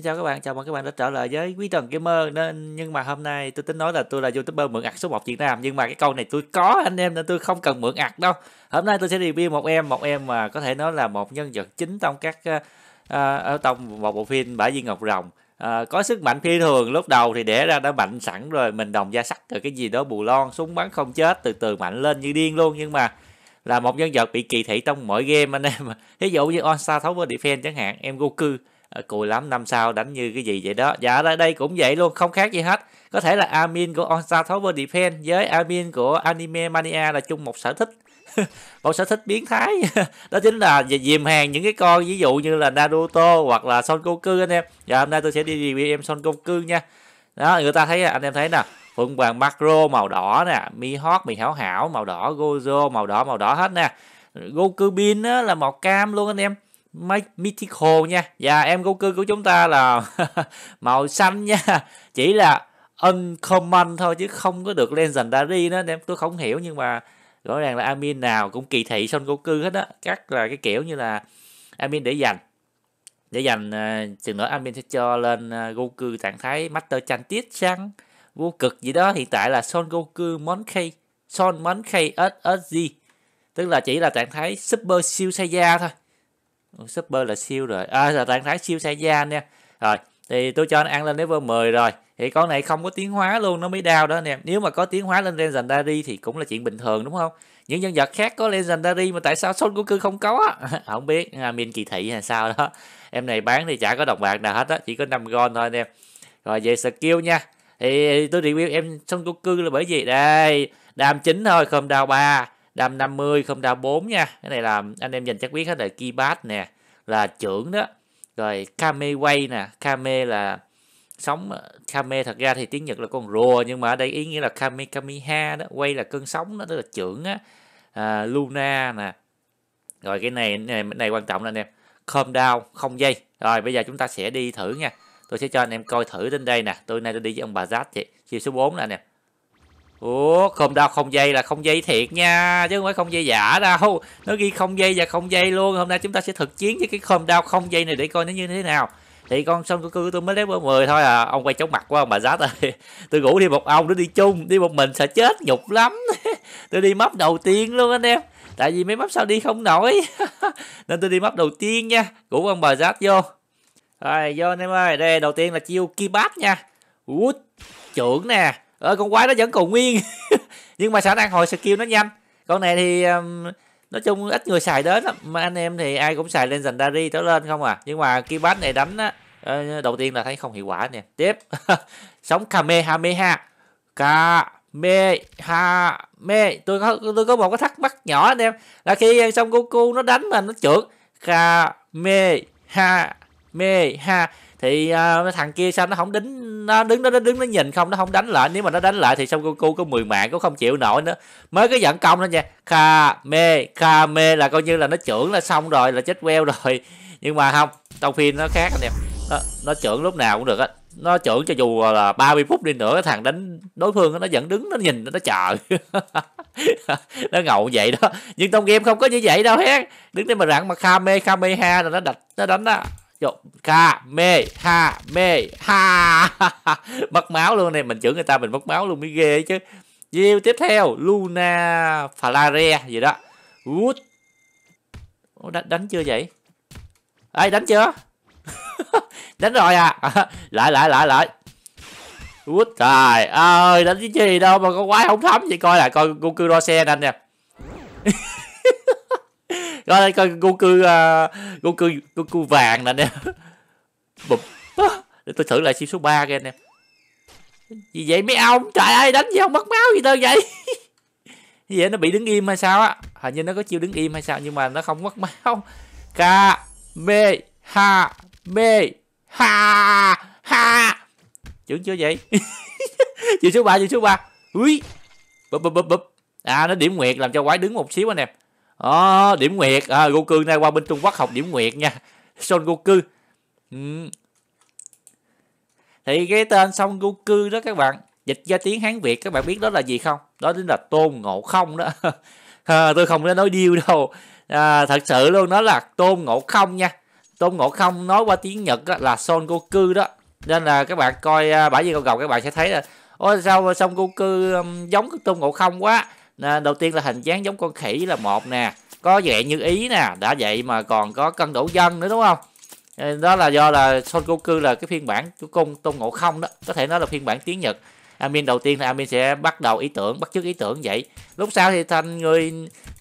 Xin chào các bạn, chào mừng các bạn đã trở lại với Quý Trần Gamer nên nhưng mà hôm nay tôi tính nói là tôi là YouTuber mượn ạc số 1 Việt Nam nhưng mà cái câu này tôi có anh em nên tôi không cần mượn ạc đâu. Hôm nay tôi sẽ review một em, một em mà có thể nói là một nhân vật chính trong các uh, ở trong một bộ phim Bả Viên Ngọc Rồng. uh, có sức mạnh phi thường lúc đầu thì đẻ ra đã mạnh sẵn rồi mình đồng da sắt rồi cái gì đó bù lon súng bắn không chết từ từ mạnh lên như điên luôn nhưng mà là một nhân vật bị kỳ thị trong mọi game anh em thí dụ như All Star Tower Defense chẳng hạn em Goku Ờ, cùi lắm năm sau đánh như cái gì vậy đó dạ đây, đây cũng vậy luôn không khác gì hết có thể là admin của Onsa Tower Defense với admin của Anime Mania là chung một sở thích một sở thích biến thái đó chính là dìm hàng những cái con ví dụ như là Naruto hoặc là Son Goku anh em dạ hôm nay tôi sẽ đi review em Son Goku nha đó người ta thấy anh em thấy nè phượng hoàng macro màu đỏ nè mi hót mì hảo hảo màu đỏ gozo màu đỏ màu đỏ hết nè goku bin á là màu cam luôn anh em mythical nha và dạ, em Goku của chúng ta là màu xanh nha chỉ là uncommon thôi chứ không có được legendary đó em tôi không hiểu nhưng mà rõ ràng là Amin nào cũng kỳ thị Son Goku hết á các là cái kiểu như là Amin để dành để dành uh, à, chừng nữa Amin sẽ cho lên uh, Goku trạng thái Master chan tiết sang vô cực gì đó hiện tại là Son Goku Monkey Son Monkey SSG tức là chỉ là trạng thái Super Siêu Saiya thôi super là siêu rồi à là trạng thái siêu sai da nha rồi thì tôi cho nó ăn lên level 10 rồi thì con này không có tiến hóa luôn nó mới đau đó anh em nếu mà có tiến hóa lên legendary thì cũng là chuyện bình thường đúng không những nhân vật khác có legendary mà tại sao son goku không có không biết à, min kỳ thị hay sao đó em này bán thì chả có đồng bạc nào hết á chỉ có 5 gon thôi anh em rồi về skill nha thì tôi review em son goku là bởi vì đây đam chính thôi không đau ba đam 50 không đam 4 nha cái này là anh em dành chắc biết hết rồi keypad nè là trưởng đó rồi kame quay nè kame là sóng kame thật ra thì tiếng nhật là con rùa nhưng mà ở đây ý nghĩa là kame kamiha đó quay là cơn sóng đó tức là trưởng á à, luna nè rồi cái này này này quan trọng là anh em calm down không giây rồi bây giờ chúng ta sẽ đi thử nha tôi sẽ cho anh em coi thử đến đây nè tôi nay tôi đi với ông bà giáp chị chiều số 4 là nè Ủa không đau không dây là không dây thiệt nha Chứ không phải không dây giả đâu Nó ghi không dây và không dây luôn Hôm nay chúng ta sẽ thực chiến với cái không đau không dây này Để coi nó như thế nào Thì con xong của cư tôi mới lấy bơ 10 thôi à Ông quay chóng mặt quá ông bà giá ơi Tôi ngủ đi một ông nó đi chung Đi một mình sẽ chết nhục lắm Tôi đi móc đầu tiên luôn anh em Tại vì mấy móc sao đi không nổi Nên tôi đi móc đầu tiên nha Ngủ ông bà giá vô Rồi vô anh em ơi Đây đầu tiên là chiêu kibat nha Út trưởng nè ờ, con quái nó vẫn còn nguyên nhưng mà khả năng hồi skill nó nhanh con này thì um, nói chung ít người xài đến lắm mà anh em thì ai cũng xài lên legendary trở lên không à nhưng mà cái bát này đánh á ờ, đầu tiên là thấy không hiệu quả nè tiếp sống kamehameha kamehameha tôi có tôi có một cái thắc mắc nhỏ anh em là khi xong goku nó đánh mà nó trượt Ha Ha thì uh, thằng kia sao nó không đính nó đứng nó, nó đứng nó nhìn không nó không đánh lại nếu mà nó đánh lại thì xong Goku có 10 mạng cũng không chịu nổi nữa mới cái dẫn công đó nha kha mê kha mê là coi như là nó trưởng là xong rồi là chết queo rồi nhưng mà không trong phim nó khác anh em nó, nó trưởng lúc nào cũng được á nó trưởng cho dù là 30 phút đi nữa cái thằng đánh đối phương nó vẫn đứng nó nhìn nó chờ nó ngầu vậy đó nhưng trong game không có như vậy đâu hết đứng đây mà rặn mà kha mê kha mê ha là nó đạch nó đánh đó vô ca mê ha mê ha mất máu luôn này mình chửi người ta mình mất máu luôn mới ghê chứ video tiếp theo Luna Falare gì đó Wood đánh, đánh chưa vậy ai đánh chưa đánh rồi à, lại lại lại lại Út trời ơi đánh cái gì đâu mà con quái không thấm vậy coi là coi Goku Rose nè anh nè coi coi Goku uh, Goku Goku vàng nè anh em bụp để tôi thử lại sim số 3 kia nè em gì vậy mấy ông trời ơi đánh gì ông mất máu gì đâu vậy như vậy nó bị đứng im hay sao á hình như nó có chiêu đứng im hay sao nhưng mà nó không mất máu K B ha B ha ha chuẩn chưa vậy chữ số 3 chữ số 3 ui bụp bụp bụp bụp à nó điểm nguyệt làm cho quái đứng một xíu anh em à, điểm nguyệt à, Goku nay qua bên Trung Quốc học điểm nguyệt nha Son Goku ừ. thì cái tên Son Goku đó các bạn dịch ra tiếng Hán Việt các bạn biết đó là gì không đó chính là Tôn Ngộ Không đó à, tôi không có nói điêu đâu à, thật sự luôn nó là Tôn Ngộ Không nha Tôn Ngộ Không nói qua tiếng Nhật đó, là Son Goku đó nên là các bạn coi à, bãi viên cầu cầu các bạn sẽ thấy là ôi sao Son Goku giống Tôn Ngộ Không quá à, đầu tiên là hình dáng giống con khỉ là một nè có vẻ như ý nè đã vậy mà còn có cân đổ dân nữa đúng không ờ, đó là do là Son Goku là cái phiên bản của cung Tôn Ngộ Không đó có thể nói là phiên bản tiếng Nhật Amin đầu tiên thì Amin sẽ bắt đầu ý tưởng bắt chước ý tưởng vậy lúc sau thì thành người,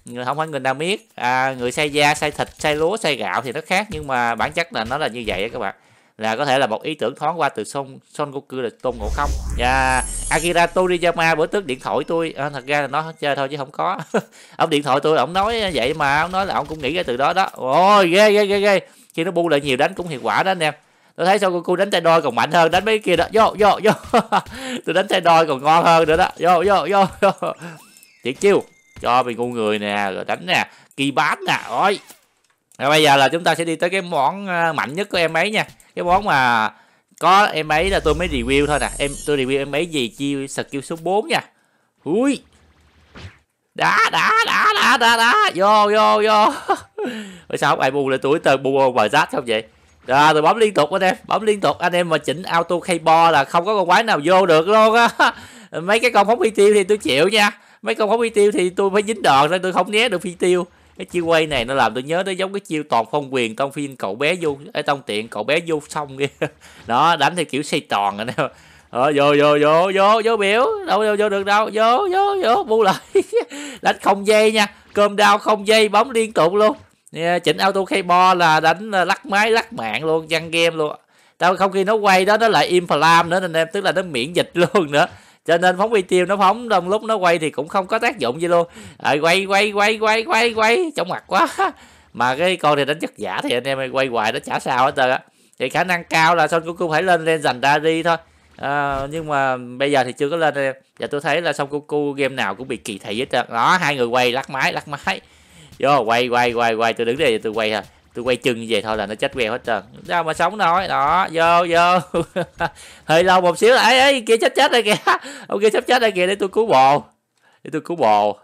người không phải người nào biết à, người xay da xay thịt xay lúa xay gạo thì nó khác nhưng mà bản chất là nó là như vậy các bạn là có thể là một ý tưởng thoáng qua từ Son Son Goku là Tôn Ngộ Không và dạ. yeah. Akira Toriyama bữa trước điện thoại tôi à, thật ra là nó chơi thôi chứ không có ông điện thoại tôi ông nói vậy mà ông nói là ông cũng nghĩ ra từ đó đó ôi ghê ghê ghê ghê khi nó bu lại nhiều đánh cũng hiệu quả đó anh em tôi thấy sao cô đánh tay đôi còn mạnh hơn đánh mấy kia đó vô vô vô tôi đánh tay đôi còn ngon hơn nữa đó vô vô vô, vô. chiêu cho mình ngu người nè rồi đánh nè kỳ bát nè ôi rồi bây giờ là chúng ta sẽ đi tới cái món à, mạnh nhất của em ấy nha cái món mà có em ấy là tôi mới review thôi nè em tôi review em ấy gì chiêu skill số 4 nha ui đá đá đá đá đá đá vô vô vô rồi sao không ai bù lại tuổi từ bù vào rác không vậy rồi tôi bấm liên tục anh em bấm liên tục anh em mà chỉnh auto khay bo là không có con quái nào vô được luôn á mấy cái con phóng phi tiêu thì tôi chịu nha mấy con phóng phi tiêu thì tôi phải dính đòn nên tôi không né được phi tiêu cái chiêu quay này nó làm tôi nhớ nó giống cái chiêu toàn phong quyền tông phiên cậu bé vô ở tông tiện cậu bé vô xong kia đó đánh theo kiểu xây tròn rồi nè ờ, vô vô vô vô vô biểu đâu vô vô được đâu vô vô vô bu lại đánh không dây nha cơm đau không dây bóng liên tục luôn yeah, chỉnh auto khay bo là đánh ờ, lắc máy lắc mạng luôn văng game luôn tao không khi nó quay đó nó lại im nữa nên em tức là nó miễn dịch luôn nữa cho nên phóng vi tiêu nó phóng trong lúc nó quay thì cũng không có tác dụng gì luôn ừ. à, quay quay quay quay quay quay trong mặt quá mà cái con này đánh chất giả thì anh em quay hoài nó chả sao hết trơn á thì khả năng cao là son cucu phải lên lên dành ra đi thôi à, nhưng mà bây giờ thì chưa có lên em và tôi thấy là son cucu game nào cũng bị kỳ thị hết trơn đó hai người quay lắc máy lắc máy vô quay quay quay quay tôi đứng đây tôi quay thôi tôi quay chân như vậy thôi là nó chết queo hết trơn ra mà sống thôi đó vô vô hơi lâu một xíu lại ấy kia chết chết đây kìa ông kia sắp chết đây kìa để tôi cứu bồ để tôi cứu bồ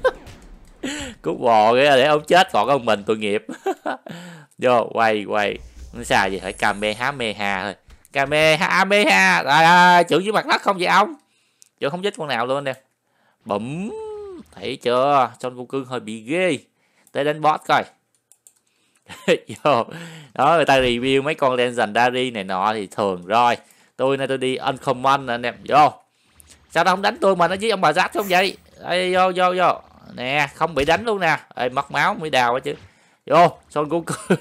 cứu bồ kìa để ông chết còn ông mình tôi nghiệp vô quay quay nó sao gì phải cà mê há mê hà thôi cà mê há mê hà rồi à, chữ dưới mặt đất không vậy ông chữ không chết con nào luôn nè bấm thấy chưa son cưng hơi bị ghê tới đánh boss coi vô đó người ta review mấy con legendary này nọ thì thường rồi tôi nay tôi đi uncommon anh em vô sao nó không đánh tôi mà nó giết ông bà giáp không vậy Ê, vô vô vô nè không bị đánh luôn nè Ê, mất máu mới đào chứ vô son goku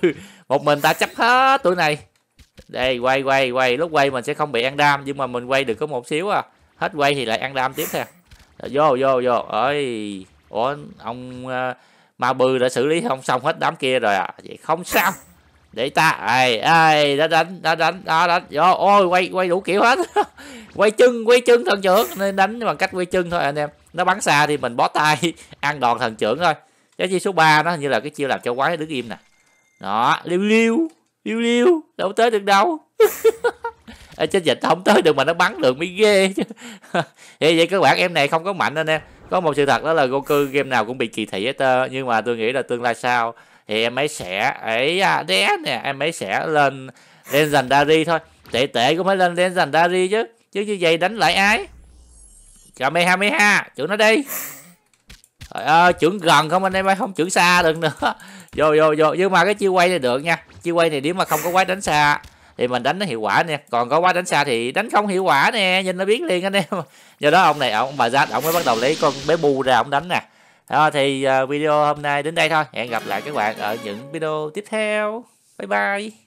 một mình ta chấp hết tụi này đây quay quay quay lúc quay mình sẽ không bị ăn đam nhưng mà mình quay được có một xíu à hết quay thì lại ăn đam tiếp nè vô vô vô ơi ủa ông uh, ma bư đã xử lý không xong hết đám kia rồi à vậy không sao để ta ai ai đã đánh đã đánh đã đánh do ôi quay quay đủ kiểu hết quay chân quay chân thần trưởng nên đánh bằng cách quay chân thôi anh em nó bắn xa thì mình bó tay ăn đòn thần trưởng thôi cái chi số 3 nó như là cái chiêu làm cho quái đứng im nè đó liêu liêu liêu liêu đâu tới được đâu trên dịch không tới được mà nó bắn được mới ghê vậy, vậy các bạn em này không có mạnh anh em có một sự thật đó là Goku game nào cũng bị kỳ thị hết nhưng mà tôi nghĩ là tương lai sau thì em ấy sẽ ấy à, đé nè em ấy sẽ lên lên Legendary thôi tệ tệ cũng phải lên lên Legendary chứ chứ như vậy đánh lại ai Kamehameha mấy ha chữ nó đi Trời ơi, trưởng gần không anh em ơi, không trưởng xa được nữa. Vô vô vô, nhưng mà cái chiêu quay này được nha. Chiêu quay này nếu mà không có quái đánh xa thì mình đánh nó hiệu quả nè còn có quá đánh xa thì đánh không hiệu quả nè nhìn nó biết liền anh em do đó ông này ông bà giác ông mới bắt đầu lấy con bé bu ra ông đánh nè đó, thì ờ, video hôm nay đến đây thôi hẹn gặp lại các bạn ở những video tiếp theo bye bye